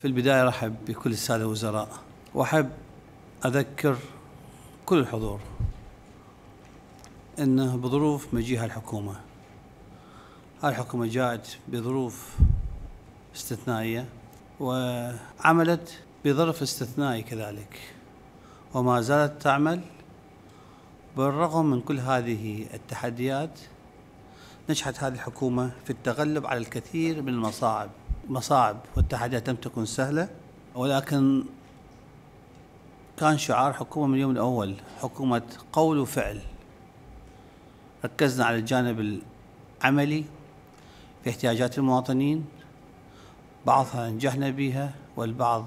في البداية رحب بكل السادة الوزراء وأحب أذكر كل الحضور أنه بظروف مجيها الحكومة الحكومة جاءت بظروف استثنائية وعملت بظرف استثنائي كذلك وما زالت تعمل بالرغم من كل هذه التحديات نجحت هذه الحكومة في التغلب على الكثير من المصاعب مصاعب والتحديات لم تكن سهلة ولكن كان شعار حكومة من اليوم الأول حكومة قول وفعل ركزنا على الجانب العملي في احتياجات المواطنين بعضها نجحنا بها والبعض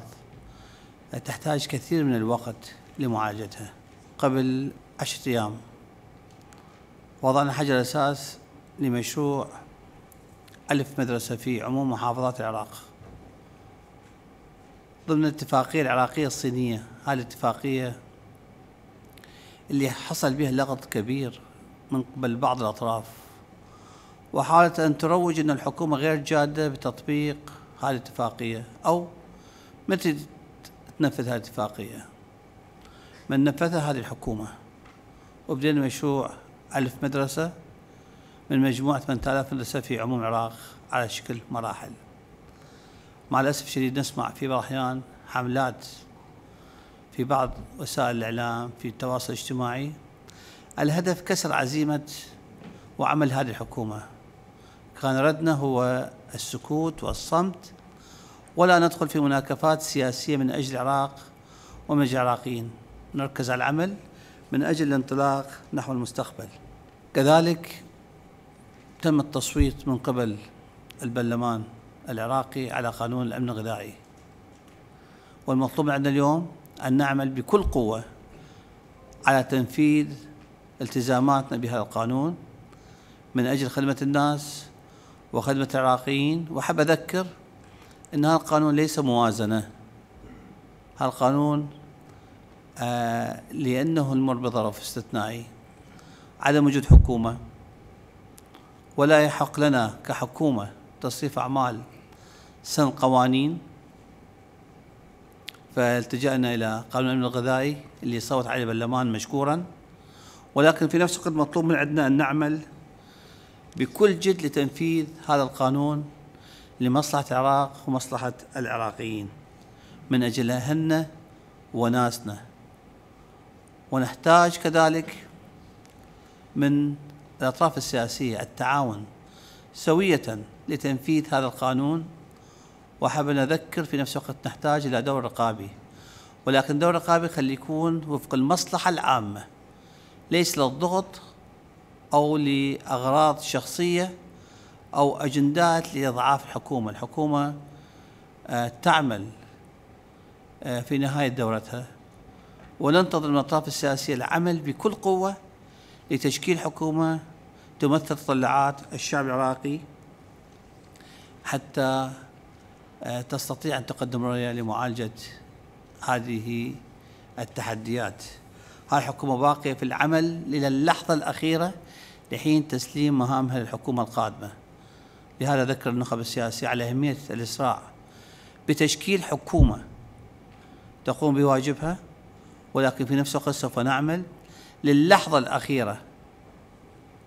تحتاج كثير من الوقت لمعالجتها قبل عشرة أيام وضعنا حجر أساس لمشروع ألف مدرسة في عموم محافظات العراق ضمن الاتفاقية العراقية الصينية هذه الاتفاقية اللي حصل بها لغط كبير من قبل بعض الأطراف وحاولت أن تروج أن الحكومة غير جادة بتطبيق هذه الاتفاقية أو متى تنفذ هذه الاتفاقية من نفذها هذه الحكومة وبدينا مشروع ألف مدرسة من مجموعة 8000 مدرسة في عموم العراق على شكل مراحل مع الأسف الشديد نسمع في بعض الأحيان حملات في بعض وسائل الإعلام في التواصل الاجتماعي الهدف كسر عزيمة وعمل هذه الحكومة كان ردنا هو السكوت والصمت ولا ندخل في مناكفات سياسية من أجل العراق ومن أجل العراقيين نركز على العمل من أجل الانطلاق نحو المستقبل كذلك تم التصويت من قبل البرلمان العراقي على قانون الأمن الغذائي والمطلوب عندنا اليوم أن نعمل بكل قوة على تنفيذ التزاماتنا بهذا القانون من أجل خدمة الناس وخدمة العراقيين وحب أذكر أن هذا القانون ليس موازنة هذا القانون آه لأنه المر بظرف استثنائي عدم وجود حكومة ولا يحق لنا كحكومة تصريف أعمال سن قوانين فالتجأنا إلى قانون الأمن الغذائي اللي صوت عليه البرلمان مشكورا ولكن في نفس الوقت مطلوب من عندنا أن نعمل بكل جد لتنفيذ هذا القانون لمصلحة العراق ومصلحة العراقيين من أجل أهلنا وناسنا ونحتاج كذلك من الأطراف السياسية التعاون سوية لتنفيذ هذا القانون أن نذكر في نفس الوقت نحتاج إلى دور رقابي ولكن دور رقابي خلي يكون وفق المصلحة العامة ليس للضغط أو لأغراض شخصية أو أجندات لإضعاف الحكومة الحكومة تعمل آه، في نهاية دورتها وننتظر من الأطراف السياسية العمل بكل قوة لتشكيل حكومة تمثل تطلعات الشعب العراقي حتى آه، تستطيع أن تقدم رؤية لمعالجة هذه التحديات هاي الحكومة باقية في العمل إلى اللحظة الأخيرة لحين تسليم مهامها للحكومة القادمة لهذا ذكر النخب السياسي على أهمية الإسراع بتشكيل حكومة تقوم بواجبها ولكن في نفس الوقت سوف نعمل للحظة الأخيرة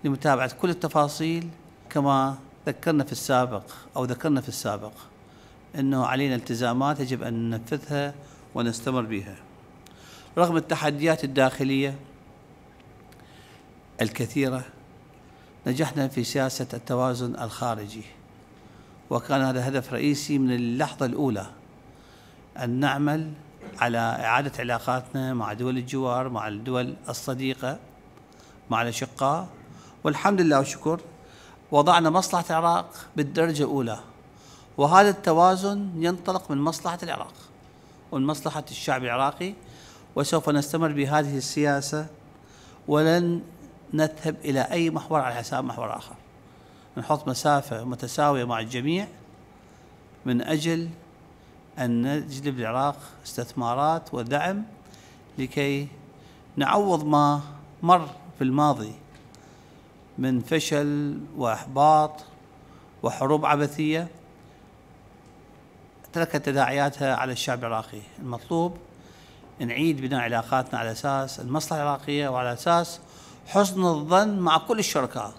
لمتابعة كل التفاصيل كما ذكرنا في السابق أو ذكرنا في السابق أنه علينا التزامات يجب أن ننفذها ونستمر بها رغم التحديات الداخلية الكثيرة نجحنا في سياسة التوازن الخارجي وكان هذا هدف رئيسي من اللحظة الأولى أن نعمل على إعادة علاقاتنا مع دول الجوار مع الدول الصديقة مع الأشقاء والحمد لله والشكر وضعنا مصلحة العراق بالدرجة الأولى وهذا التوازن ينطلق من مصلحة العراق ومن مصلحة الشعب العراقي وسوف نستمر بهذه السياسة ولن نذهب إلى أي محور على حساب محور آخر نحط مسافة متساوية مع الجميع من أجل أن نجلب العراق استثمارات ودعم لكي نعوض ما مر في الماضي من فشل واحباط وحروب عبثيه تركت تداعياتها على الشعب العراقي المطلوب نعيد بناء علاقاتنا على اساس المصلحه العراقيه وعلى اساس حسن الظن مع كل الشركاء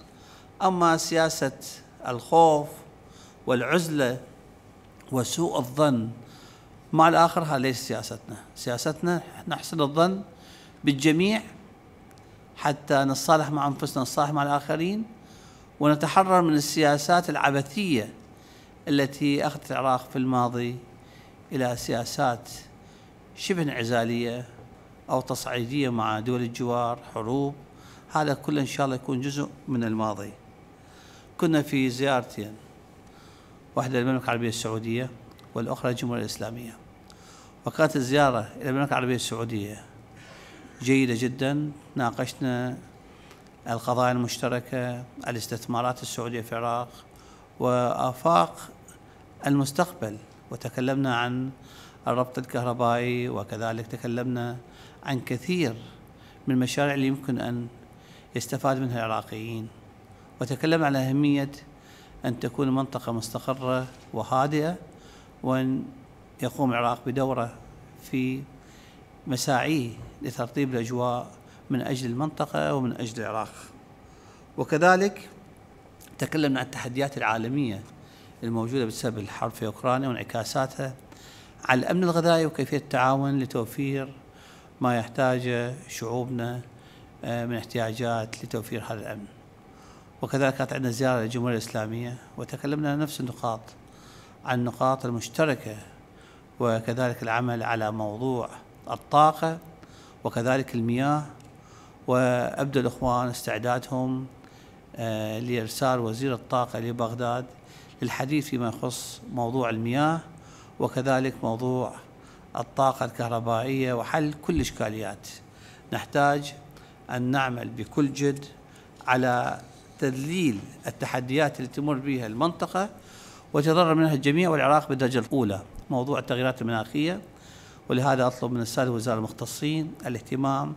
اما سياسه الخوف والعزله وسوء الظن مع الاخر هذه ليست سياستنا سياستنا نحسن الظن بالجميع حتى نصالح مع أنفسنا نصالح مع الآخرين ونتحرر من السياسات العبثية التي أخذت العراق في الماضي إلى سياسات شبه انعزالية أو تصعيدية مع دول الجوار حروب هذا كله إن شاء الله يكون جزء من الماضي كنا في زيارتين واحدة للمملكة العربية السعودية والأخرى الجمهورية الإسلامية وكانت الزيارة إلى المملكة العربية السعودية جيدة جدا ناقشنا القضايا المشتركة الاستثمارات السعودية في العراق وآفاق المستقبل وتكلمنا عن الربط الكهربائي وكذلك تكلمنا عن كثير من المشاريع اللي يمكن أن يستفاد منها العراقيين وتكلم على أهمية أن تكون منطقة مستقرة وهادئة وأن يقوم العراق بدوره في مساعيه لترطيب الأجواء من أجل المنطقة ومن أجل العراق وكذلك تكلمنا عن التحديات العالمية الموجودة بسبب الحرب في أوكرانيا وانعكاساتها على الأمن الغذائي وكيفية التعاون لتوفير ما يحتاجه شعوبنا آه، من احتياجات لتوفير هذا الأمن وكذلك كانت عندنا زيارة للجمهورية الإسلامية وتكلمنا عن نفس النقاط عن النقاط المشتركة وكذلك العمل على موضوع الطاقة وكذلك المياه وأبدو الإخوان استعدادهم آه، لإرسال وزير الطاقة لبغداد للحديث فيما يخص موضوع المياه وكذلك موضوع الطاقة الكهربائية وحل كل الإشكاليات نحتاج أن نعمل بكل جد على تذليل التحديات التي تمر بها المنطقة وتضرر منها الجميع والعراق بالدرجة الأولى موضوع التغييرات المناخية ولهذا أطلب من السادة الوزراء المختصين الاهتمام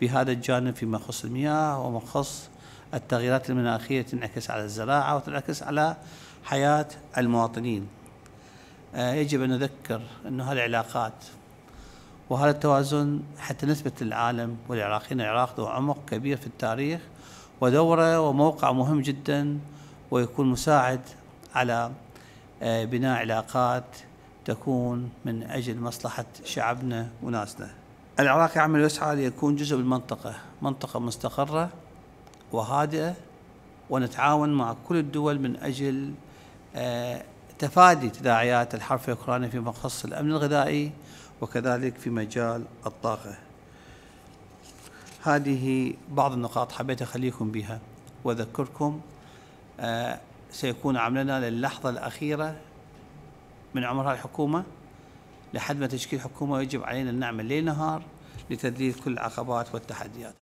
بهذا الجانب فيما يخص المياه وما يخص التغييرات المناخية تنعكس على الزراعة وتنعكس على حياة المواطنين آه، يجب أن نذكر أن العلاقات وهذا التوازن حتى نثبت للعالم والعراقيين العراق ذو عمق كبير في التاريخ ودوره وموقع مهم جدا ويكون مساعد على آه، بناء علاقات تكون من أجل مصلحة شعبنا وناسنا العراق يعمل يسعى ليكون جزء من المنطقة منطقة مستقرة وهادئة ونتعاون مع كل الدول من أجل آه، تفادي تداعيات الحرب أوكرانيا فيما يخص الأمن الغذائي وكذلك في مجال الطاقة هذه بعض النقاط حبيت أخليكم بها وأذكركم آه، سيكون عملنا للحظة الأخيرة من عمر الحكومه لحد ما تشكيل حكومة يجب علينا أن نعمل ليل نهار لتذليل كل العقبات والتحديات